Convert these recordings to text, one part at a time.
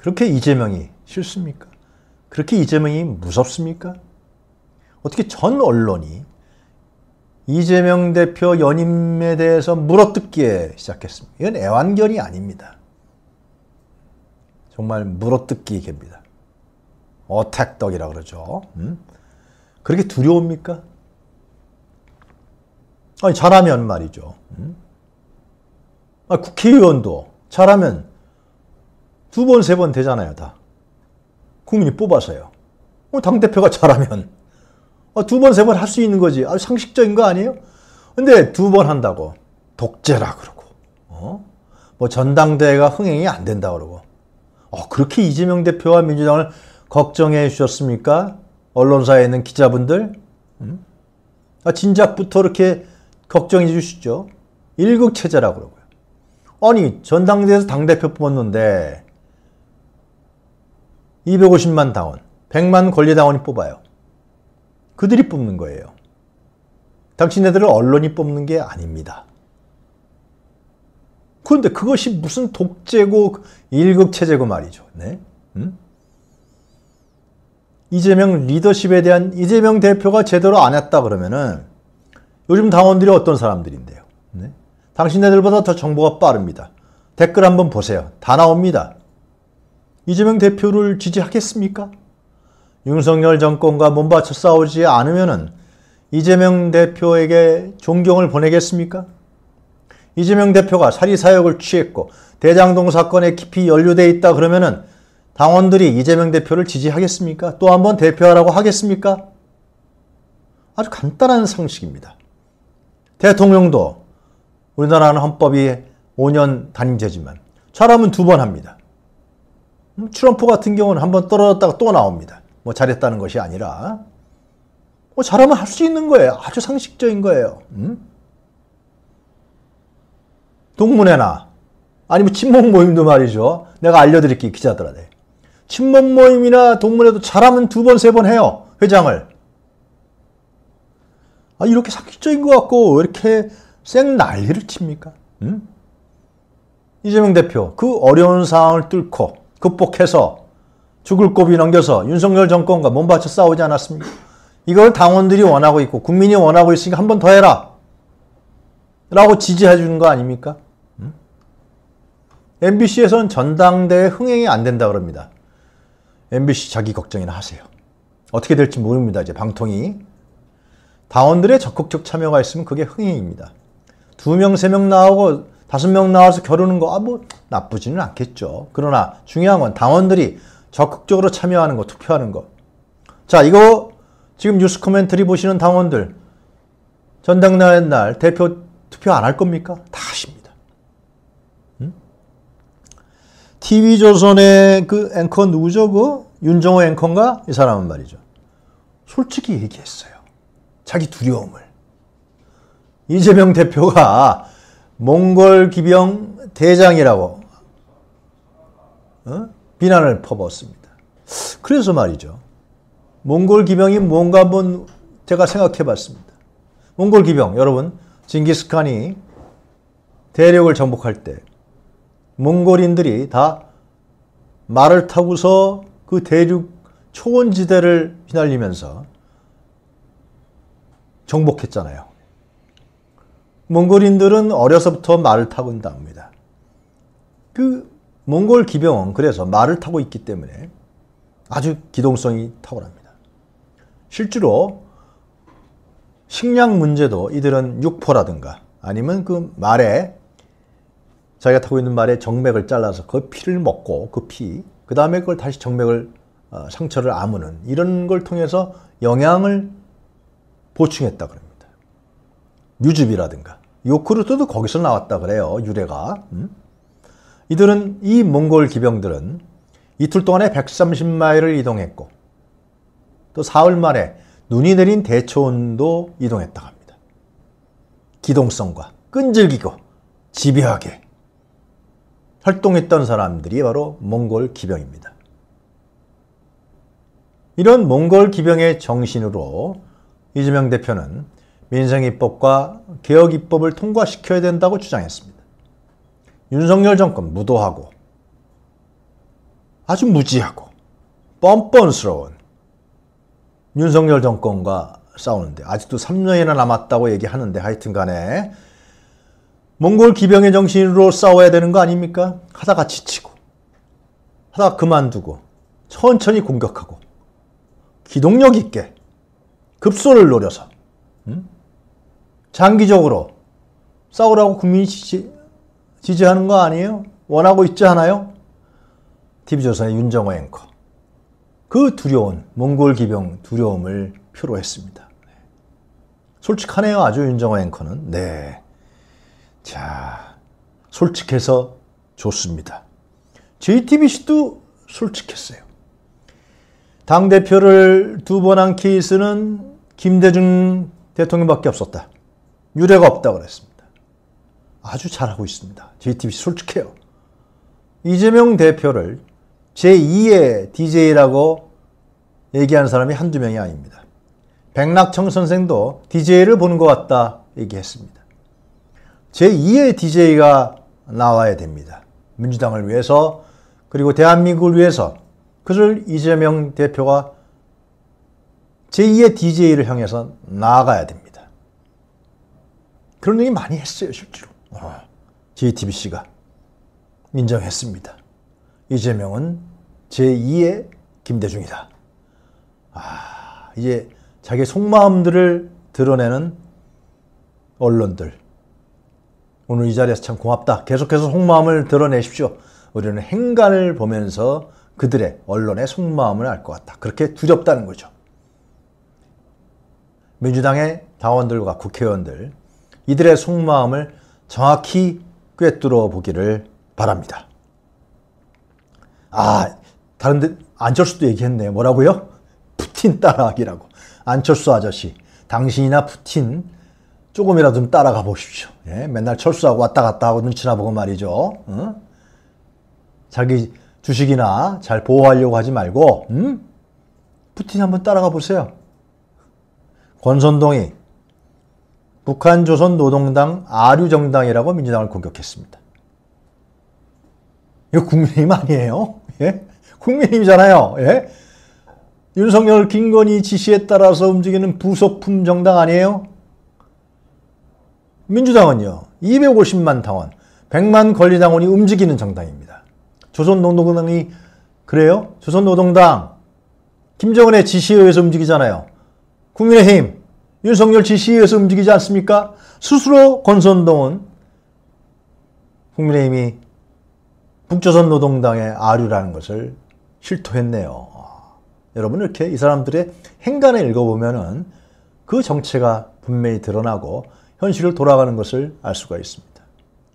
그렇게 이재명이 싫습니까? 그렇게 이재명이 무섭습니까? 어떻게 전 언론이 이재명 대표 연임에 대해서 물어뜯기에 시작했습니다. 이건 애완견이 아닙니다. 정말 물어뜯기 개입니다. 어택덕이라 그러죠. 음? 그렇게 두려웁니까? 아니, 잘하면 말이죠. 음? 아, 국회의원도 잘하면 두 번, 세 번 되잖아요, 다. 국민이 뽑아서요. 당대표가 잘하면 아, 두 번, 세 번 할 수 있는 거지. 아주 상식적인 거 아니에요? 근데 두 번 한다고 독재라 그러고 어? 뭐 전당대회가 흥행이 안 된다 그러고 어, 그렇게 이재명 대표와 민주당을 걱정해 주셨습니까? 언론사에 있는 기자분들 음? 아, 진작부터 이렇게 걱정해 주시죠. 일극체제라 그러고요. 아니 전당대회에서 당대표 뽑았는데 250만 당원, 100만 권리당원이 뽑아요. 그들이 뽑는 거예요. 당신네들을 언론이 뽑는 게 아닙니다. 그런데 그것이 무슨 독재고 일극 체제고 말이죠. 네? 음? 이재명 리더십에 대한 이재명 대표가 제대로 안 했다 그러면은 요즘 당원들이 어떤 사람들인데요. 네? 당신네들보다 더 정보가 빠릅니다. 댓글 한번 보세요. 다 나옵니다. 이재명 대표를 지지하겠습니까? 윤석열 정권과 몸바쳐 싸우지 않으면 이재명 대표에게 존경을 보내겠습니까? 이재명 대표가 사리사욕을 취했고 대장동 사건에 깊이 연루돼 있다 그러면 당원들이 이재명 대표를 지지하겠습니까? 또 한 번 대표하라고 하겠습니까? 아주 간단한 상식입니다. 대통령도 우리나라는 헌법이 5년 단임제지만 사람은 두 번 합니다. 트럼프 같은 경우는 한 번 떨어졌다가 또 나옵니다. 뭐 잘했다는 것이 아니라 뭐 잘하면 할 수 있는 거예요. 아주 상식적인 거예요. 음? 동문회나 아니면 친목 모임도 말이죠. 내가 알려드릴게 기자들한테. 친목 모임이나 동문회도 잘하면 두 번, 세 번 해요. 회장을. 아, 이렇게 상식적인 것 같고 왜 이렇게 쌩 난리를 칩니까? 음? 이재명 대표 그 어려운 상황을 뚫고 극복해서 죽을 고비 넘겨서 윤석열 정권과 몸바쳐 싸우지 않았습니까? 이걸 당원들이 원하고 있고 국민이 원하고 있으니까 한 번 더 해라. 라고 지지해 주는 거 아닙니까? 음? MBC에서는 전당대회 흥행이 안 된다 그럽니다. MBC 자기 걱정이나 하세요. 어떻게 될지 모릅니다. 이제 방통이. 당원들의 적극적 참여가 있으면 그게 흥행입니다. 두 명, 세 명 나오고 다섯 명 나와서 겨루는 거, 아, 뭐, 나쁘지는 않겠죠. 그러나 중요한 건 당원들이 적극적으로 참여하는 거, 투표하는 거. 자, 이거 지금 뉴스 코멘트리 보시는 당원들 전당날회날 대표 투표 안 할 겁니까? 다 하십니다. 응? TV조선의 그 앵커 누구죠? 그 윤정호 앵커인가? 이 사람은 말이죠. 솔직히 얘기했어요. 자기 두려움을. 이재명 대표가 몽골 기병 대장이라고 어? 비난을 퍼붓습니다. 그래서 말이죠. 몽골 기병이 뭔가 한번 제가 생각해 봤습니다. 몽골 기병, 여러분, 징기스칸이 대륙을 정복할 때 몽골인들이 다 말을 타고서 그 대륙 초원지대를 휘날리면서 정복했잖아요. 몽골인들은 어려서부터 말을 타고 있답니다. 그 몽골 기병은 그래서 말을 타고 있기 때문에 아주 기동성이 탁월합니다. 실제로 식량 문제도 이들은 육포라든가 아니면 그 말에 자기가 타고 있는 말에 정맥을 잘라서 그 피를 먹고 그 피, 그 다음에 그걸 다시 정맥을 어, 상처를 아무는 이런 걸 통해서 영양을 보충했다 그럽니다. 유즙이라든가 요크루트도 거기서 나왔다 그래요. 유래가. 음? 이들은 이 몽골 기병들은 이틀 동안에 130마일을 이동했고 또 사흘 만에 눈이 내린 대초원도 이동했다고 합니다. 기동성과 끈질기고 집요하게 활동했던 사람들이 바로 몽골 기병입니다. 이런 몽골 기병의 정신으로 이재명 대표는 민생입법과 개혁 입법을 통과시켜야 된다고 주장했습니다. 윤석열 정권 무도하고 아주 무지하고 뻔뻔스러운 윤석열 정권과 싸우는데 아직도 3년이나 남았다고 얘기하는데 하여튼 간에 몽골 기병의 정신으로 싸워야 되는 거 아닙니까? 하다가 지치고 하다가 그만두고 천천히 공격하고 기동력 있게 급소를 노려서 음? 장기적으로 싸우라고 국민이 지지, 지지하는 거 아니에요? 원하고 있지 않아요? TV조선의 윤정호 앵커. 그 두려운 몽골 기병 두려움을 표로했습니다. 네. 솔직하네요. 아주 윤정호 앵커는. 네. 자, 솔직해서 좋습니다. JTBC도 솔직했어요. 당대표를 두 번 한 케이스는 김대중 대통령밖에 없었다. 유례가 없다고 그랬습니다. 아주 잘하고 있습니다. JTBC 솔직해요. 이재명 대표를 제2의 DJ라고 얘기하는 사람이 한두 명이 아닙니다. 백낙청 선생도 DJ를 보는 것 같다 얘기했습니다. 제2의 DJ가 나와야 됩니다. 민주당을 위해서 그리고 대한민국을 위해서 그를 이재명 대표가 제2의 DJ를 향해서 나아가야 됩니다. 그런 얘기 많이 했어요, 실제로. 어, JTBC가 인정했습니다. 이재명은 제2의 김대중이다. 아, 이제 자기 속마음들을 드러내는 언론들. 오늘 이 자리에서 참 고맙다. 계속해서 속마음을 드러내십시오. 우리는 행간을 보면서 그들의 언론의 속마음을 알 것 같다. 그렇게 두렵다는 거죠. 민주당의 당원들과 국회의원들, 이들의 속마음을 정확히 꿰뚫어 보기를 바랍니다. 아, 다른데 안철수도 얘기했네. 뭐라고요? 푸틴 따라하기라고. 안철수 아저씨, 당신이나 푸틴 조금이라도 좀 따라가 보십시오. 예? 맨날 철수하고 왔다 갔다 하고 눈치나 보고 말이죠. 응? 자기 주식이나 잘 보호하려고 하지 말고, 음? 푸틴 한번 따라가 보세요. 권선동이 북한 조선 노동당 아류 정당이라고 민주당을 공격했습니다. 이거 국민의힘 아니에요? 예? 국민의힘이잖아요. 예? 윤석열 김건희 지시에 따라서 움직이는 부속품 정당 아니에요? 민주당은요. 250만 당원, 100만 권리당원이 움직이는 정당입니다. 조선노동당이 그래요? 조선노동당 김정은의 지시에 의해서 움직이잖아요. 국민의힘 윤석열 지시에서 움직이지 않습니까? 스스로 권선동은 국민의힘이 북조선 노동당의 아류라는 것을 실토했네요. 아, 여러분 이렇게 이 사람들의 행간을 읽어보면 그 정체가 분명히 드러나고 현실을 돌아가는 것을 알 수가 있습니다.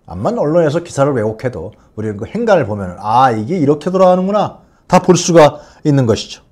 암만 언론에서 기사를 왜곡해도 우리는 그 행간을 보면 아 이게 이렇게 돌아가는구나 다 볼 수가 있는 것이죠.